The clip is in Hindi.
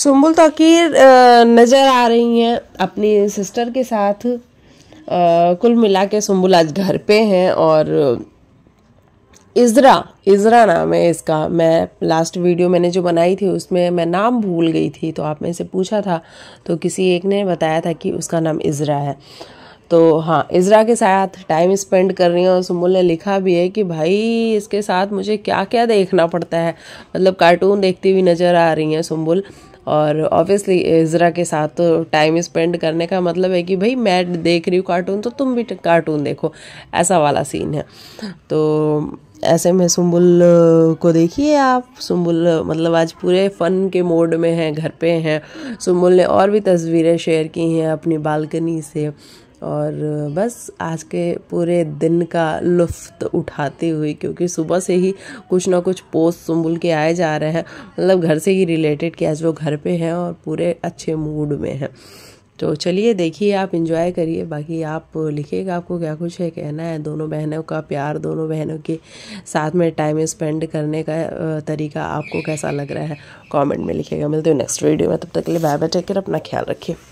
सुम्बुल तकीर नज़र आ रही हैं अपनी सिस्टर के साथ कुल मिला के सुम्बुल आज घर पे हैं और इजरा इजरा नाम है इसका मैं लास्ट वीडियो मैंने जो बनाई थी उसमें मैं नाम भूल गई थी तो आप में से पूछा था तो किसी एक ने बताया था कि उसका नाम इजरा है तो हाँ इजरा के साथ टाइम स्पेंड कर रही हूँ और सुम्बुल ने लिखा भी है कि भाई इसके साथ मुझे क्या क्या देखना पड़ता है मतलब कार्टून देखती हुई नज़र आ रही हैं सुम्बुल और ऑब्वियसली इजरा के साथ तो टाइम स्पेंड करने का मतलब है कि भाई मैं देख रही हूँ कार्टून तो तुम भी कार्टून देखो ऐसा वाला सीन है तो ऐसे में सुम्बुल को देखिए आप सुम्बुल मतलब आज पूरे फ़न के मोड में हैं घर पे हैं सुम्बुल ने और भी तस्वीरें शेयर की हैं अपनी बालकनी से और बस आज के पूरे दिन का लुफ्त उठाते हुए क्योंकि सुबह से ही कुछ ना कुछ पोस्ट सुबुल के आए जा रहे हैं मतलब घर से ही रिलेटेड कि आज वो घर पे हैं और पूरे अच्छे मूड में हैं तो चलिए देखिए आप इंजॉय करिए बाकी आप लिखिएगा आपको क्या कुछ है कहना है दोनों बहनों का प्यार दोनों बहनों के साथ में टाइम स्पेंड करने का तरीका आपको कैसा लग रहा है कमेंट में लिखिएगा मिलते हो नेक्स्ट वीडियो में तब तक के लिए बाय बाय टेक कर अपना ख्याल रखिए